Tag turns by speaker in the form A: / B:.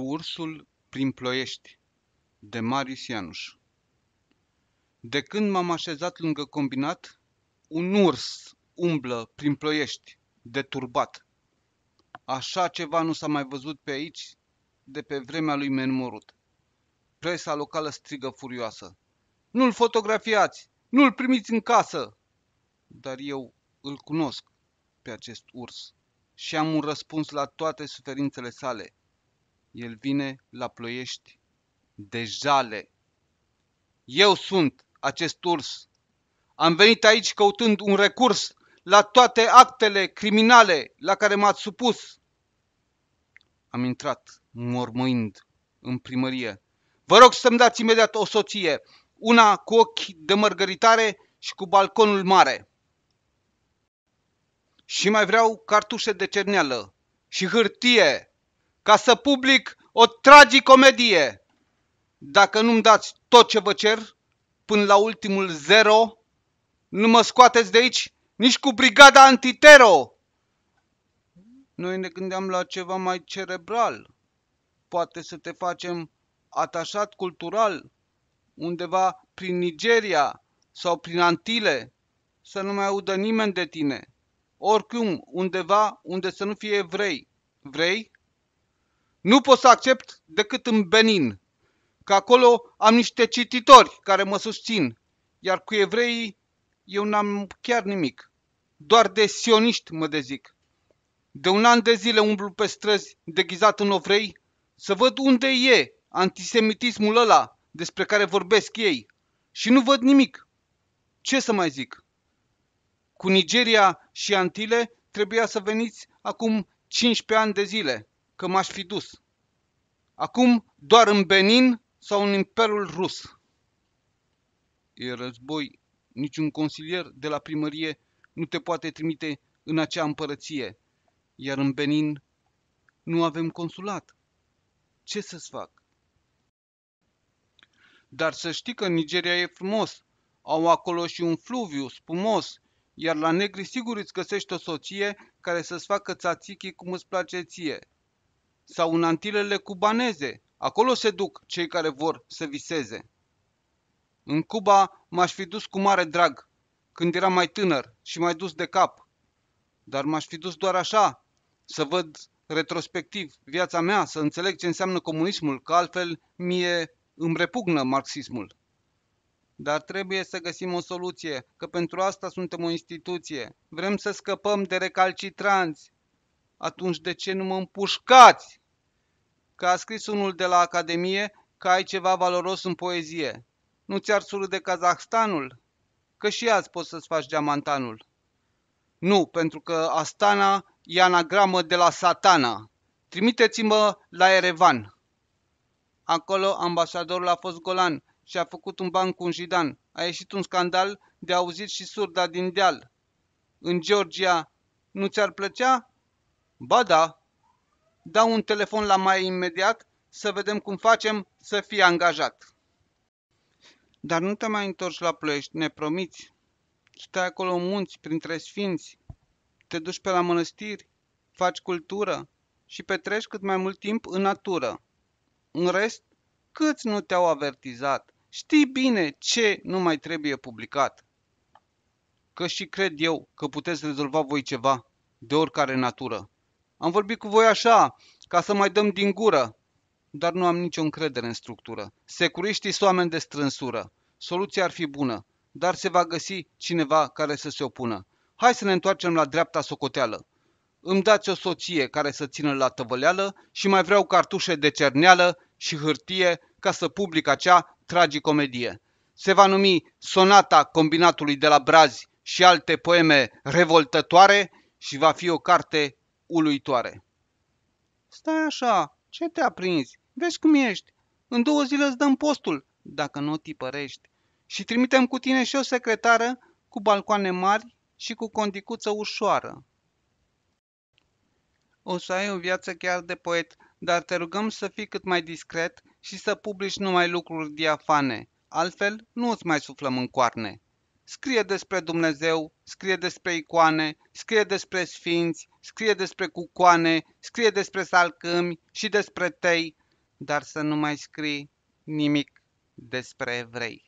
A: Cu ursul prin ploiești de Marius Ianuș De când m-am așezat lângă combinat, un urs umblă prin ploiești de turbat. Așa ceva nu s-a mai văzut pe aici de pe vremea lui Menmorut. Presa locală strigă furioasă. Nu-l fotografiați! Nu-l primiți în casă! Dar eu îl cunosc pe acest urs și am un răspuns la toate suferințele sale – el vine la ploiești de jale. Eu sunt acest urs. Am venit aici căutând un recurs la toate actele criminale la care m-ați supus. Am intrat mormâind în primărie. Vă rog să-mi dați imediat o soție, una cu ochi de mărgăritare și cu balconul mare. Și mai vreau cartușe de cerneală și hârtie ca să public o tragicomedie. Dacă nu-mi dați tot ce vă cer, până la ultimul zero, nu mă scoateți de aici nici cu brigada antitero. Noi ne gândeam la ceva mai cerebral. Poate să te facem atașat cultural undeva prin Nigeria sau prin Antile, să nu mai audă nimeni de tine. Oricum, undeva unde să nu fie evrei. Vrei? Nu pot să accept decât în Benin, că acolo am niște cititori care mă susțin, iar cu evreii eu n-am chiar nimic. Doar de sioniști mă dezic. De un an de zile umblu pe străzi deghizat în ovrei să văd unde e antisemitismul ăla despre care vorbesc ei și nu văd nimic. Ce să mai zic? Cu Nigeria și Antile trebuia să veniți acum 15 ani de zile că m-aș fi dus. Acum doar în Benin sau în Imperiul Rus. E război, niciun consilier de la primărie nu te poate trimite în acea împărăție, iar în Benin nu avem consulat. Ce să-ți fac? Dar să știi că Nigeria e frumos. Au acolo și un fluviu spumos, iar la negri sigur îți găsești o soție care să-ți facă țațichii cum îți place ție sau în antilele cubaneze. Acolo se duc cei care vor să viseze. În Cuba m-aș fi dus cu mare drag, când eram mai tânăr și mai dus de cap. Dar m-aș fi dus doar așa, să văd retrospectiv viața mea, să înțeleg ce înseamnă comunismul, că altfel mie îmi repugnă marxismul. Dar trebuie să găsim o soluție, că pentru asta suntem o instituție. Vrem să scăpăm de recalcitranți, atunci de ce nu mă împușcați? Că a scris unul de la Academie că ai ceva valoros în poezie. Nu ți-ar surâde Kazahstanul? Că și azi poți să-ți faci diamantanul. Nu, pentru că Astana e anagramă de la satana. Trimiteți-mă la Erevan. Acolo ambasadorul a fost golan și a făcut un ban cu un jidan. A ieșit un scandal de auzit și surda din deal. În Georgia nu ți-ar plăcea? Ba da. Dau un telefon la mai imediat să vedem cum facem să fie angajat. Dar nu te mai întorci la Ploiești, ne promiți? Stai acolo în munți, printre sfinți, te duci pe la mănăstiri, faci cultură și petreci cât mai mult timp în natură. În rest, câți nu te-au avertizat? Știi bine ce nu mai trebuie publicat. Că și cred eu că puteți rezolva voi ceva de oricare natură. Am vorbit cu voi așa, ca să mai dăm din gură, dar nu am nicio încredere în structură. Securiștii sunt oameni de strânsură. Soluția ar fi bună, dar se va găsi cineva care să se opună. Hai să ne întoarcem la dreapta socoteală. Îmi dați o soție care să țină la tăvăleală și mai vreau cartușe de cerneală și hârtie ca să public acea tragicomedie. Se va numi Sonata Combinatului de la Brazi și alte poeme revoltătoare și va fi o carte uluitoare. Stai așa, ce te-a prins? Vezi cum ești. În două zile îți dăm postul, dacă nu o tipărești. Și trimitem cu tine și o secretară cu balcoane mari și cu condicuță ușoară. O să ai o viață chiar de poet, dar te rugăm să fii cât mai discret și să publici numai lucruri diafane, altfel nu îți mai suflăm în coarne scrie despre Dumnezeu, scrie despre icoane, scrie despre sfinți, scrie despre cucoane, scrie despre salcâmi și despre tei, dar să nu mai scrii nimic despre evrei.